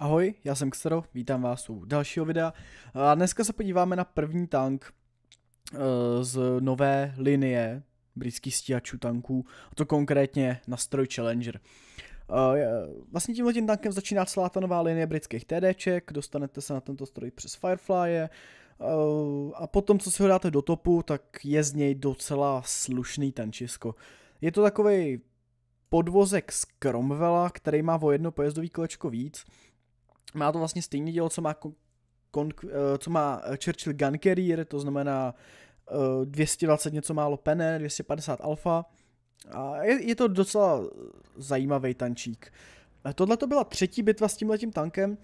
Ahoj, já jsem Xero, vítám vás u dalšího videa a dneska se podíváme na první tank uh, z nové linie britských stíhačů tanků, a to konkrétně na stroj Challenger. Uh, vlastně tímhle tím tankem začíná celá ta nová linie britských TDček, dostanete se na tento stroj přes Firefly, uh, eh, a potom, co si ho dáte do topu, tak je z něj docela slušný tančisko. Je to takový podvozek z Cromwella, který má o jedno pojezdový kolečko víc, má to vlastně stejně dělo, co má, kon, eh, co má eh, Churchill Gun Carrier, to znamená 220 eh, něco málo pene, 250 alfa. A je, je to docela zajímavý tančík. Tohle to byla třetí bitva s tímhletím tankem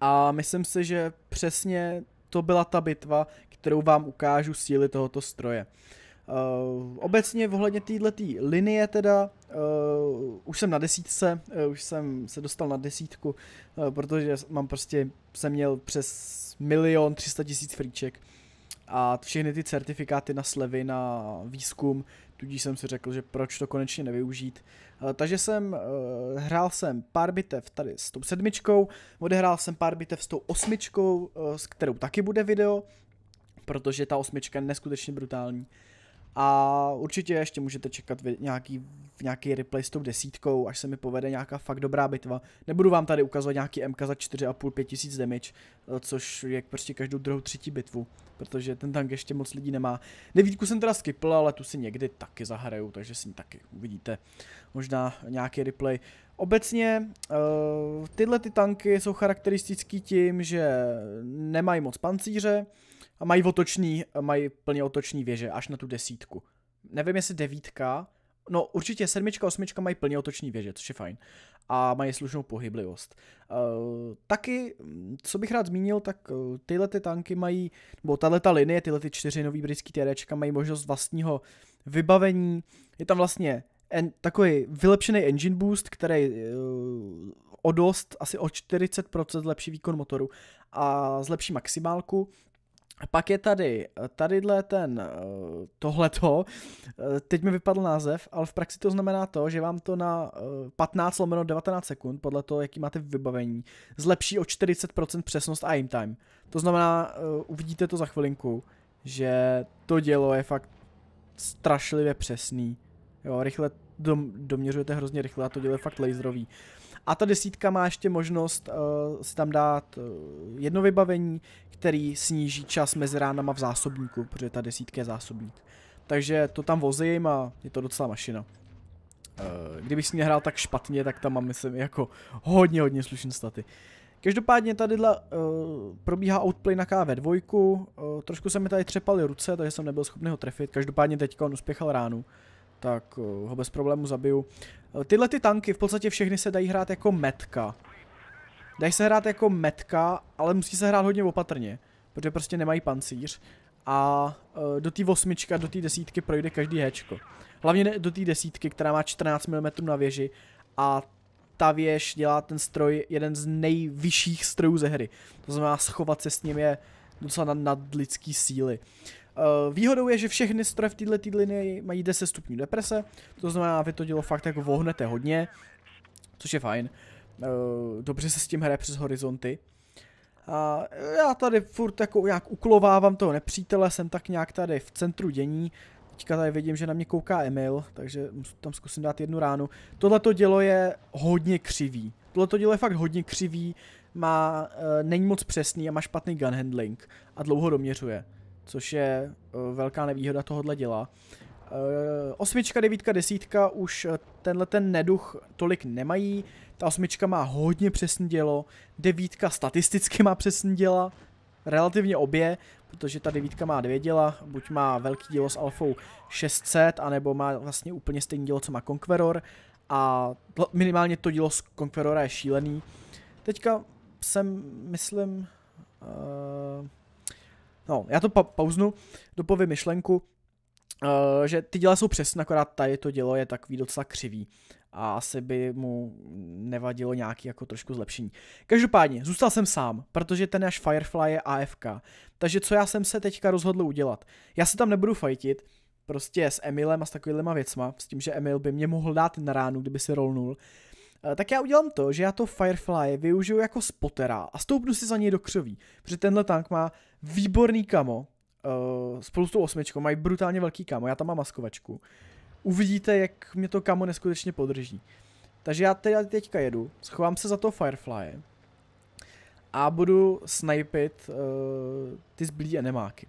a myslím si, že přesně to byla ta bitva, kterou vám ukážu síly tohoto stroje. Uh, Uh, obecně ohledně této linie teda, uh, už jsem na desítce, uh, už jsem se dostal na desítku, uh, protože mám prostě, jsem měl přes milion třista tisíc fríček a všechny ty certifikáty na slevy, na výzkum, tudíž jsem si řekl, že proč to konečně nevyužít. Takže jsem, hrál jsem pár bitev tady s tou sedmičkou, odehrál jsem pár bitev s tou osmičkou, s kterou taky bude video, protože ta osmička je neskutečně brutální. A určitě ještě můžete čekat nějaký, nějaký replay s tou desítkou, až se mi povede nějaká fakt dobrá bitva. Nebudu vám tady ukazovat nějaký MK za 4,5-5 tisíc damage, eh, což je prostě každou druhou třetí bitvu, protože ten tank ještě moc lidí nemá. Devítku jsem teda skipl, ale tu si někdy taky zahraju, takže si taky uvidíte. Možná nějaký replay. Obecně eh, tyhle ty tanky jsou charakteristický tím, že nemají moc pancíře, a mají otočný, mají plně otočný věže, až na tu desítku. Nevím, jestli devítka, no určitě sedmička, osmička mají plně otočný věže, což je fajn. A mají slušnou pohyblivost. Uh, taky, co bych rád zmínil, tak uh, tyhle ty tanky mají, nebo tahle ta linie, tyhle ty čtyři nový britský TDčka mají možnost vlastního vybavení. Je tam vlastně en, takový vylepšený engine boost, který uh, o dost, asi o 40% lepší výkon motoru a zlepší maximálku pak je tady, tadyhle ten, eh, tohleto, eh, teď mi vypadl název, ale v praxi to znamená to, že vám to na 15 eh, lomeno 19 sekund, podle toho, jaký máte vybavení, zlepší o 40% přesnost a aim time. To znamená, uvidíte to za chvilinku, že to dělo je fakt strašlivě přesný. Jo, rychle dom, doměřujete hrozně rychle a to děluje fakt laserový. A ta desítka má ještě možnost uh, si tam dát uh, jedno vybavení, který sníží čas mezi ránama v zásobníku, protože ta desítka je zásobník. Takže to tam vozím a je to docela mašina. Uh, kdybych s ní hrál tak špatně, tak tam mám, myslím, jako hodně, hodně slušný staty. Každopádně tady uh, probíhá outplay na KV2, uh, trošku se mi tady třepaly ruce, takže jsem nebyl schopný ho trefit, každopádně teďka on uspěchal ránu. Uh, tak eh, ho bez problému zabiju. Eh, tyhle ty tanky v podstatě všechny se dají hrát jako metka. Dají se hrát jako metka, ale musí se hrát hodně opatrně, protože prostě nemají pancíř. A eh, do té osmička, do té desítky projde každý hečko. Hlavně do té desítky, která má 14 mm na věži a ta věž dělá ten stroj jeden z nejvyšších strojů ze hry. To znamená schovat se s ním je docela nad, nad lidský síly. Eh, výhodou je, že všechny stroje v této linii mají 10 stupňů deprese, to znamená, vy to dělo fakt jako vohnete hodně, což je fajn. Eh, dobře se s tím hraje přes horizonty. A já tady furt jako nějak uklovávám toho nepřítele, jsem tak nějak tady v centru dění. Teďka tady vidím, že na mě kouká Emil, takže tam zkusím dát jednu ránu. Tohle to dělo je hodně křivý. Tohle to dělo je fakt hodně křivý, má, e, není moc přesný a má špatný gun handling a dlouho doměřuje což je eh, velká nevýhoda tohohle děla. Eh, osmička, devítka, desítka už eh, tenhle ten neduch tolik nemají. Ta osmička má hodně přesný dělo, devítka statisticky má přesný děla, relativně obě, protože ta devítka má dvě děla, buď má velký dílo s alfou 600, anebo má vlastně úplně stejný dílo, co má Conqueror a minimálně to dílo z Conquerora je šílený. Teďka jsem, myslím, uh, No, já to pa- pauznu, dopovím myšlenku, Uh, že ty díla jsou přesně, akorát tady to dělo je takový docela křivý a asi by mu nevadilo nějaký jako trošku zlepšení. Každopádně, zůstal jsem sám, protože ten náš Firefly je AFK, takže co já jsem se teďka rozhodl udělat? Já se tam nebudu fajtit, prostě s Emilem a s takovýma věcma, s tím, že Emil by mě mohl dát na ránu, kdyby si rolnul, Eh, tak já udělám to, že já to Firefly využiju jako spotera a stoupnu si za něj do křoví, protože tenhle tank má výborný kamo, eh, spolu s tou osmičkou mají brutálně velký kamo, já tam mám maskovačku. Uvidíte, jak mě to kamo neskutečně podrží. Takže já teď teďka jedu, schovám se za to Firefly a budu snipit uh, eh, ty zblí enemáky.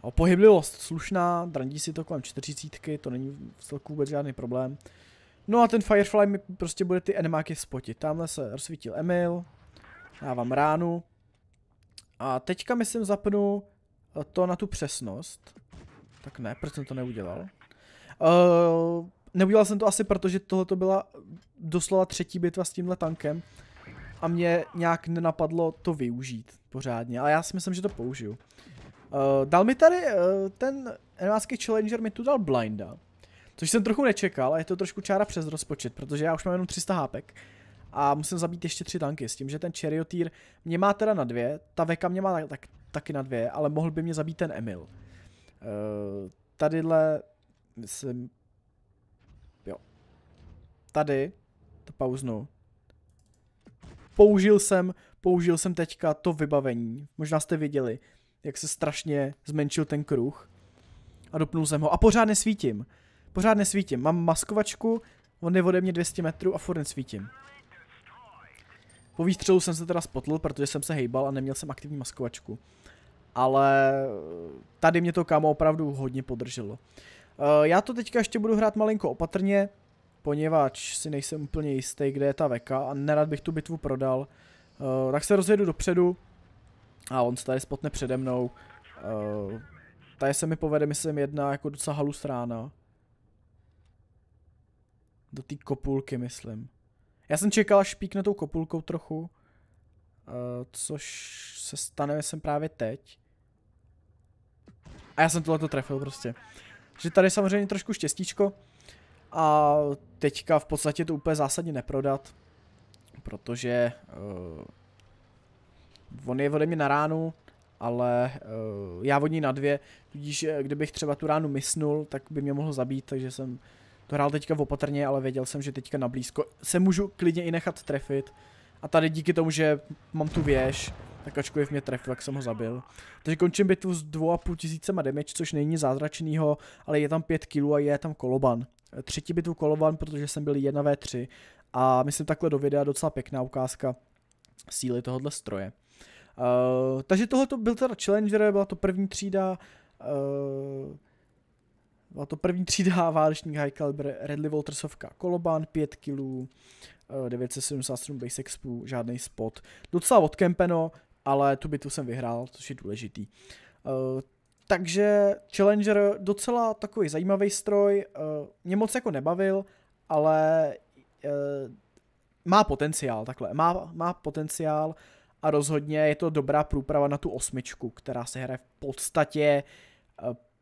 O pohyblivost slušná, drandí si to kolem čtyřicítky, to není v celku vůbec žádný problém. Uh, No a ten Firefly mi prostě bude ty enemáky spotit. Tamhle se rozsvítil Emil, dávám ránu. A teďka myslím zapnu eh, to na tu přesnost. Tak ne, proč jsem to neudělal? Uh, neudělal jsem to asi proto, že tohle to byla doslova třetí bitva s tímhle tankem. A mě nějak nenapadlo to využít pořádně, ale já si myslím, že to použiju. Uh, dal mi tady uh, ten enemácký challenger, mi tu dal blinda. Což jsem trochu nečekal je to trošku čára přes rozpočet, protože já už mám jenom 300 hápek a musím zabít ještě tři tanky s tím, že ten Charioteer mě má teda na dvě, ta Veka mě má tak, taky na dvě, ale mohl by mě zabít ten Emil. Uh, tadyhle, myslím, jo, tady, to pauznu, použil jsem, použil jsem teďka to vybavení, možná jste viděli, jak se strašně zmenšil ten kruh a dopnul jsem ho a pořád nesvítím. Pořád nesvítím. Mám maskovačku, on je ode mě 200 metrů a furt nesvítím. Po výstřelu jsem se teda spotl, protože jsem se hejbal a neměl jsem aktivní maskovačku. Ale tady mě to kamo opravdu hodně podrželo. Eh, já to teďka ještě budu hrát malinko opatrně, poněvadž si nejsem úplně jistý, kde je ta veka a nerad bych tu bitvu prodal. Eh, tak se rozjedu dopředu a on se tady spotne přede mnou. Eh, tady se mi povede, myslím, jedna jako docela rána. Do té kopulky, myslím. Já jsem čekal, až píkne tou kopulkou trochu, uh, což se stane jsem právě teď. A já jsem to trefil prostě. Že tady samozřejmě trošku štěstíčko a teďka v podstatě to úplně zásadně neprodat, protože uh, on je ode mě na ránu, ale uh, já vodní na dvě, tudíž eh, kdybych třeba tu ránu misnul, tak by mě mohl zabít, takže jsem to hrál teďka opatrně, ale věděl jsem, že teďka na blízko se můžu klidně i nechat trefit. A tady díky tomu, že mám tu věž, tak ačkoliv mě trefil, tak jsem ho zabil. Takže končím bitvu s 2,5 tisícema damage, což není zázračnýho, ale je tam 5 kg a je tam koloban. Třetí bitvu koloban, protože jsem byl 1 v 3 a myslím takhle do videa docela pěkná ukázka síly tohohle stroje. Uh, takže tohle byl teda Challenger, byla to první třída. Uh, byla to první třída válečník High Caliber Redley Waltersovka Koloban, 5 kg, 977 base spů, žádný spot. Docela odkempeno, ale tu bitvu jsem vyhrál, což je důležitý. Eh, takže Challenger docela takový zajímavý stroj, eh, mě moc jako nebavil, ale eh, má potenciál, takhle, má, má potenciál a rozhodně je to dobrá průprava na tu osmičku, která se hraje v podstatě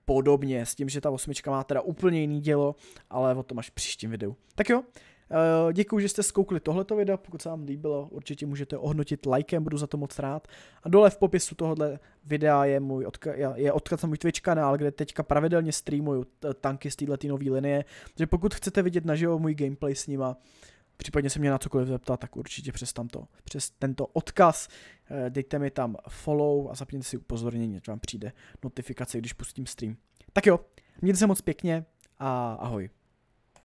podobně, s tím, že ta osmička má teda úplně jiný dělo, ale o tom až v příštím videu. Tak jo, eh, děkuji, že jste zkoukli tohleto video, pokud se vám líbilo, určitě můžete ohnotit lajkem, budu za to moc rád. A dole v popisu tohohle videa je, můj odka- je odkaz na můj Twitch kanál, kde teďka pravidelně streamuju tanky z této nové linie, takže pokud chcete vidět naživo můj gameplay s nima, případně se mě na cokoliv zeptat, tak určitě přes, tamto, přes tento odkaz eh, dejte mi tam follow a zapněte si upozornění, ať vám přijde notifikace, když pustím stream. Tak jo, mějte se moc pěkně a ahoj.